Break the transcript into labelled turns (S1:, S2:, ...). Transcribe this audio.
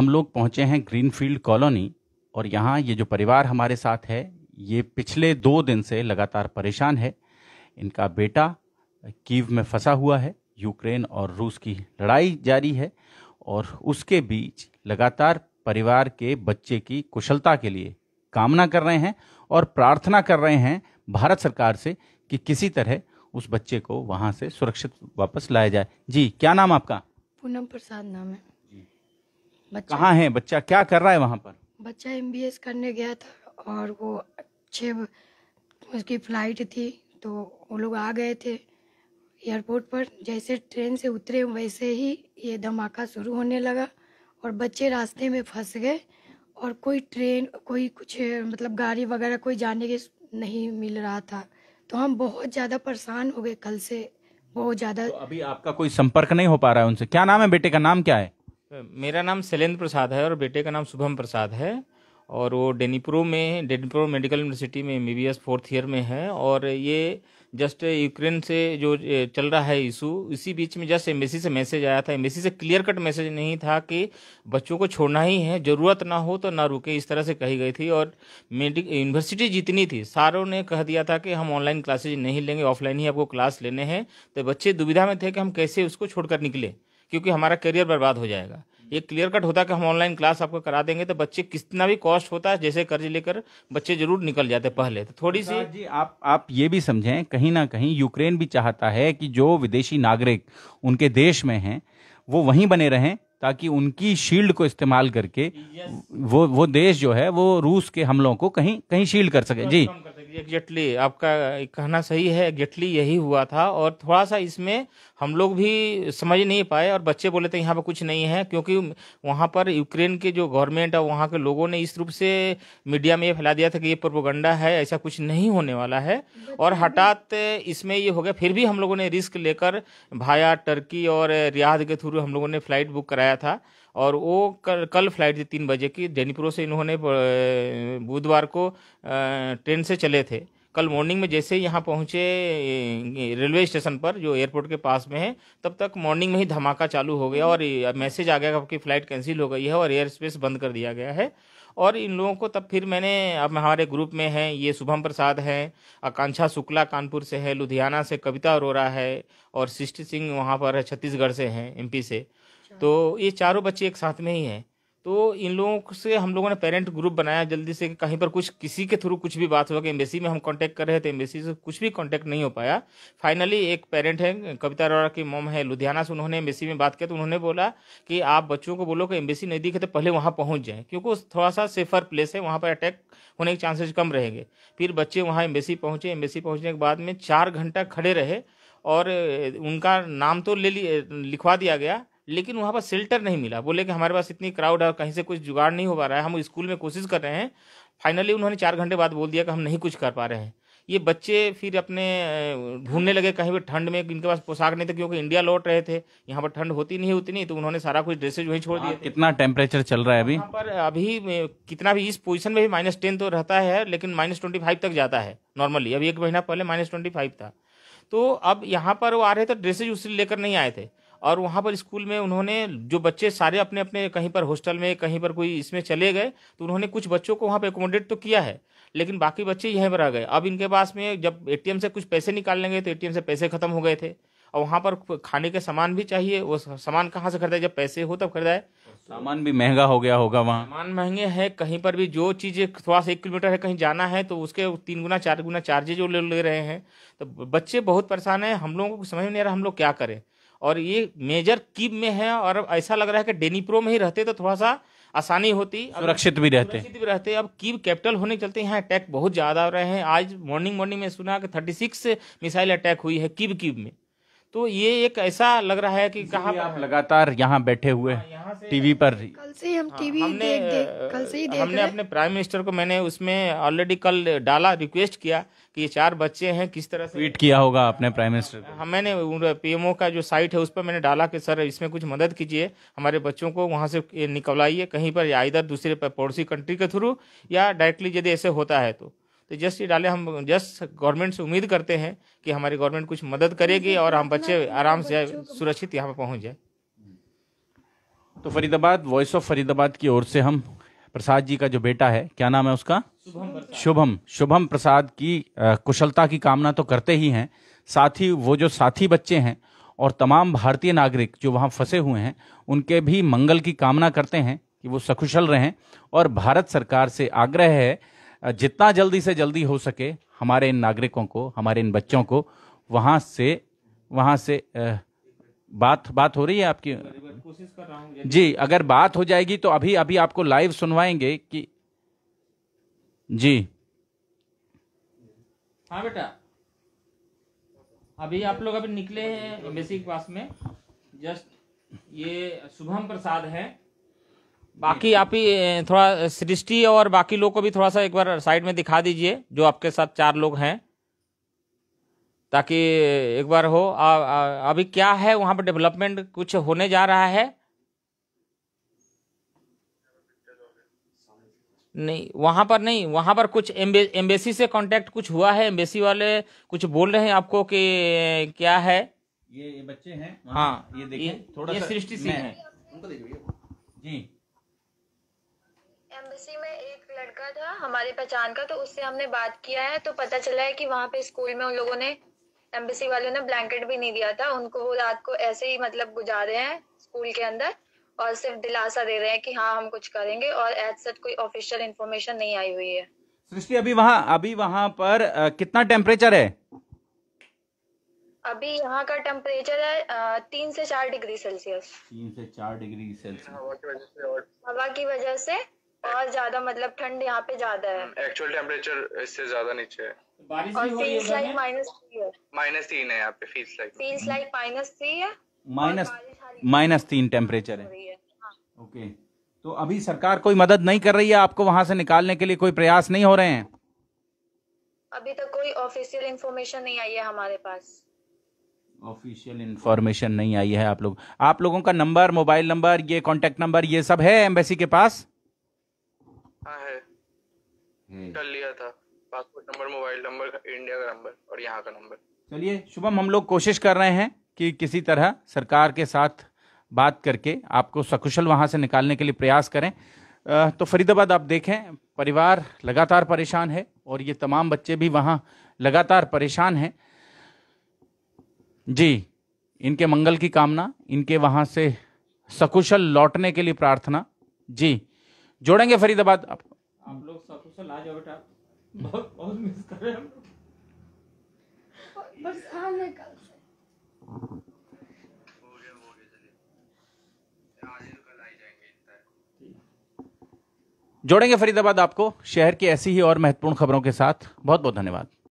S1: हम लोग पहुंचे हैं ग्रीनफील्ड कॉलोनी और यहाँ ये जो परिवार हमारे साथ है ये पिछले दो दिन से लगातार परेशान है इनका बेटा कीव में फंसा हुआ है यूक्रेन और रूस की लड़ाई जारी है और उसके बीच लगातार परिवार के बच्चे की कुशलता के लिए कामना कर रहे हैं और प्रार्थना कर रहे हैं भारत सरकार से कि किसी तरह उस बच्चे को वहाँ से सुरक्षित वापस लाया जाए जी क्या नाम आपका पूनम प्रसाद नाम है कहाँ है बच्चा क्या कर रहा है वहाँ पर बच्चा एम करने गया था और वो छः उसकी फ्लाइट थी तो वो लोग आ गए थे एयरपोर्ट पर जैसे ट्रेन से उतरे वैसे ही ये धमाका शुरू होने लगा और बच्चे रास्ते में फंस गए और कोई ट्रेन कोई कुछ मतलब गाड़ी वगैरह कोई जाने के नहीं मिल रहा था तो हम बहुत ज़्यादा परेशान हो गए कल से
S2: बहुत ज़्यादा तो अभी आपका
S1: कोई संपर्क नहीं हो पा रहा है उनसे क्या नाम है बेटे का नाम क्या है
S2: मेरा नाम शैलेंद्र प्रसाद है और बेटे का नाम शुभम प्रसाद है और वो डेनीप्रो में डेनीप्रो मेडिकल यूनिवर्सिटी में एम फोर्थ ईयर में है और ये जस्ट यूक्रेन से जो चल रहा है इशू इसी बीच में जस्ट एम से मैसेज आया था एम से क्लियर कट मैसेज नहीं था कि बच्चों को छोड़ना ही है ज़रूरत ना हो तो ना रुके इस तरह से कही गई थी और मेडिक यूनिवर्सिटी जितनी थी सारों ने कह दिया था कि हम ऑनलाइन क्लासेज नहीं लेंगे ऑफलाइन ही आपको क्लास लेने हैं तो बच्चे दुविधा में थे कि हम कैसे उसको छोड़कर निकले क्योंकि हमारा करियर बर्बाद हो जाएगा ये क्लियर कट होता है कि हम ऑनलाइन क्लास आपको करा देंगे तो बच्चे कितना भी कॉस्ट होता है जैसे कर्ज लेकर बच्चे जरूर निकल जाते पहले तो थोड़ी सी जी
S1: आप आप ये भी समझें कहीं ना कहीं यूक्रेन भी चाहता है कि जो विदेशी नागरिक उनके देश में हैं वो वहीं बने रहें ताकि उनकी शील्ड को इस्तेमाल करके वो वो देश जो है वो रूस के हमलों को कहीं कहीं शील्ड कर सके जी
S2: एग्जैक्टली आपका कहना सही है एग्जैक्टली यही हुआ था और थोड़ा सा इसमें हम लोग भी समझ नहीं पाए और बच्चे बोले थे यहाँ पर कुछ नहीं है क्योंकि वहाँ पर यूक्रेन के जो गवर्नमेंट और वहाँ के लोगों ने इस रूप से मीडिया में ये फैला दिया था कि ये प्रोपोगंडा है ऐसा कुछ नहीं होने वाला है और हठात इसमें ये हो गया फिर भी हम लोगों ने रिस्क लेकर भाया टर्की और रियाद के थ्रू हम लोगों ने फ्लाइट बुक कराया था और वो कल कल फ्लाइट थी तीन बजे की जैनीपुर से इन्होंने बुधवार को ट्रेन से चले थे कल मॉर्निंग में जैसे ही यहाँ पहुँचे रेलवे स्टेशन पर जो एयरपोर्ट के पास में है तब तक मॉर्निंग में ही धमाका चालू हो गया और मैसेज आ गया कि फ़्लाइट कैंसिल हो गई है और एयर स्पेस बंद कर दिया गया है और इन लोगों को तब फिर मैंने अब हमारे ग्रुप में हैं ये शुभम प्रसाद हैं आकांक्षा शुक्ला कानपुर से है लुधियाना से कविता अरोरा है और सृष्टि सिंह वहाँ पर है छत्तीसगढ़ से हैं एमपी से तो ये चारों बच्चे एक साथ में ही हैं तो इन लोगों से हम लोगों ने पेरेंट ग्रुप बनाया जल्दी से कहीं पर कुछ किसी के थ्रू कुछ भी बात हुआ कि एम्बेसी में हम कांटेक्ट कर रहे थे एम्बेसी से कुछ भी कांटेक्ट नहीं हो पाया फाइनली एक पेरेंट है कविता अरोड़ा की मोम है लुधियाना से उन्होंने एम्बेसी में बात किया तो उन्होंने बोला कि आप बच्चों को बोलो कि एम्बेसी नहीं दिखे तो पहले वहाँ पहुँच जाएँ क्योंकि थोड़ा सा सेफर प्लेस है वहाँ पर अटैक होने के चांसेज कम रहेंगे फिर बच्चे वहाँ एम्बेसी पहुँचे एम्बेसी पहुँचने के बाद में चार घंटा खड़े रहे और उनका नाम तो ले लिखवा दिया गया लेकिन वहाँ पर शेल्टर नहीं मिला बोले कि हमारे पास इतनी क्राउड है कहीं से कुछ जुगाड़ नहीं हो पा रहा है हम स्कूल में कोशिश कर रहे हैं फाइनली उन्होंने चार घंटे बाद बोल दिया कि हम नहीं कुछ कर पा रहे हैं ये बच्चे फिर अपने ढूंढने लगे कहीं भी ठंड में इनके पास पोशाक नहीं थे क्योंकि इंडिया लौट रहे थे यहाँ पर ठंड होती नहीं उतनी तो उन्होंने सारा कुछ ड्रेसेज वहीं छोड़ दिया कितना
S1: टेम्परेचर चल रहा है अभी
S2: पर अभी कितना भी इस पोजीशन में भी माइनस टेन तो रहता है लेकिन माइनस ट्वेंटी फाइव तक जाता है नॉर्मली अभी एक महीना पहले माइनस ट्वेंटी फाइव था तो अब यहाँ पर वो आ रहे थे ड्रेसेज उससे लेकर नहीं आए थे और वहाँ पर स्कूल में उन्होंने जो बच्चे सारे अपने अपने कहीं पर हॉस्टल में कहीं पर कोई इसमें चले गए तो उन्होंने कुछ बच्चों को वहाँ पर एकोमोडेट तो किया है लेकिन बाकी बच्चे यहीं पर आ गए अब इनके पास में जब ए से कुछ पैसे निकाल लेंगे तो ए से पैसे खत्म हो गए थे और वहाँ पर खाने के सामान भी चाहिए वो सामान कहाँ से खरीदा जब पैसे हो तब खरीदा सामान भी
S1: महंगा हो गया होगा वहाँ
S2: सामान महंगे है कहीं पर भी जो चीज़ें थोड़ा सा एक किलोमीटर है कहीं जाना है तो उसके तीन गुना चार गुना चार्जेज वो ले, ले रहे हैं तो बच्चे बहुत परेशान हैं हम लोगों को समझ नहीं आ रहा हम लोग क्या करें और ये मेजर किब में है और ऐसा लग रहा है कि डेनीप्रो में ही रहते तो थोड़ा सा आसानी होती सुरक्षित भी रहते सुरक्षित भी रहते अब कीव कैपिटल होने के चलते यहाँ अटैक बहुत ज्यादा हो रहे हैं आज मॉर्निंग मॉर्निंग में सुना कि 36 मिसाइल अटैक हुई है कीव कीव में तो ये एक ऐसा लग रहा है कि कहाँ आप
S1: लगातार यहाँ बैठे हुए हाँ, टीवी पर कल
S2: से हम हाँ, टीवी हमने देख, देख, कल से ही देख हमने अपने प्राइम मिनिस्टर को मैंने उसमें ऑलरेडी कल डाला रिक्वेस्ट किया कि ये चार बच्चे हैं किस तरह से ट्वीट
S1: किया होगा अपने प्राइम मिनिस्टर हम हाँ,
S2: मैंने पीएमओ का जो साइट है उस पर मैंने डाला कि सर इसमें कुछ मदद कीजिए हमारे बच्चों को वहाँ से निकलवाइए कहीं पर या इधर दूसरे पड़ोसी कंट्री के थ्रू या डायरेक्टली यदि ऐसे होता है तो तो जस्ट ये डाले हम जस्ट गवर्नमेंट से उम्मीद करते हैं कि हमारी गवर्नमेंट कुछ मदद करेगी और हम बच्चे आराम से सुरक्षित यहाँ पर पहुँच जाए
S1: तो फरीदाबाद वॉइस ऑफ फरीदाबाद की ओर से हम प्रसाद जी का जो बेटा है क्या नाम है उसका शुभम शुभम प्रसाद की कुशलता की कामना तो करते ही हैं साथ ही वो जो साथी बच्चे हैं और तमाम भारतीय नागरिक जो वहाँ फंसे हुए हैं उनके भी मंगल की कामना करते हैं कि वो सकुशल रहें और भारत सरकार से आग्रह है जितना जल्दी से जल्दी हो सके हमारे इन नागरिकों को हमारे इन बच्चों को वहाँ से वहाँ से बात बात हो रही है आपकी
S2: कोशिश कर रहा हूँ
S1: जी अगर बात हो जाएगी तो अभी अभी आपको लाइव सुनवाएंगे कि जी
S2: हाँ बेटा अभी आप लोग अभी निकले हैं के पास में जस्ट ये शुभम प्रसाद है बाकी आप ही थोड़ा सृष्टि और बाकी लोग को भी थोड़ा सा एक बार साइड में दिखा दीजिए जो आपके साथ चार लोग हैं ताकि एक बार हो आ, आ, अभी क्या है वहाँ पर डेवलपमेंट कुछ होने जा रहा है नहीं वहां पर नहीं वहाँ पर कुछ एम्बेसी से कांटेक्ट कुछ हुआ है एम्बेसी वाले कुछ बोल रहे हैं आपको कि क्या है
S1: ये, ये बच्चे हैं हाँ ये देखिए थोड़ा ये सृष्टि सिंह है उनको जी
S2: एम्बेसी में एक लड़का था हमारे पहचान का तो उससे हमने बात किया है तो पता चला है कि वहाँ पे स्कूल में उन लोगों ने एम्बेसी वालों ने ब्लैंकेट भी नहीं दिया था उनको वो रात को ऐसे ही मतलब गुजारे हैं स्कूल के अंदर और सिर्फ दिलासा दे रहे हैं
S1: कि हाँ हम कुछ करेंगे और एज सच कोई ऑफिशियल इन्फॉर्मेशन नहीं आई हुई है सृष्टि अभी वहाँ अभी वहाँ पर आ, कितना टेम्परेचर है अभी यहाँ का
S2: टेम्परेचर है तीन से चार डिग्री सेल्सियस
S1: तीन से चार डिग्री सेल्सियस
S2: हवा की वजह से बहुत ज्यादा मतलब ठंड यहाँ पे ज्यादा है
S1: एक्चुअल टेम्परेचर हम्म, इससे ज्यादा नीचे है
S2: फील्स लाइक माइनस थ्री है
S1: माइनस तीन है यहाँ पे feels like feels
S2: like minus three है
S1: माइनस माइनस तीन टेम्परेचर है ओके हाँ। तो अभी सरकार कोई मदद नहीं कर रही है आपको वहां से निकालने के लिए कोई प्रयास नहीं हो रहे हैं अभी तक तो कोई ऑफिशियल इन्फॉर्मेशन नहीं आई है हमारे पास ऑफिशियल इन्फॉर्मेशन नहीं आई है आप लोग आप लोगों का नंबर मोबाइल नंबर ये कॉन्टेक्ट नंबर ये सब है एम्बेसी के पास हम्म। कर लिया था passport number mobile number India का नंबर और यहाँ का नंबर चलिए शुभम हम लोग कोशिश कर रहे हैं कि किसी तरह सरकार के साथ बात करके आपको सकुशल वहां से निकालने के लिए प्रयास करें तो फरीदाबाद आप देखें परिवार लगातार परेशान है और ये तमाम बच्चे भी वहां लगातार परेशान हैं जी इनके मंगल की कामना इनके वहां से सकुशल लौटने के लिए प्रार्थना जी जोड़ेंगे फरीदाबाद आप
S2: आप लोग सकुशल ला जाओ बेटा बहुत बहुत मिस कर रहे हम बस आने कल से
S1: जोड़ेंगे फरीदाबाद आपको शहर की ऐसी ही और महत्वपूर्ण खबरों के साथ बहुत बहुत धन्यवाद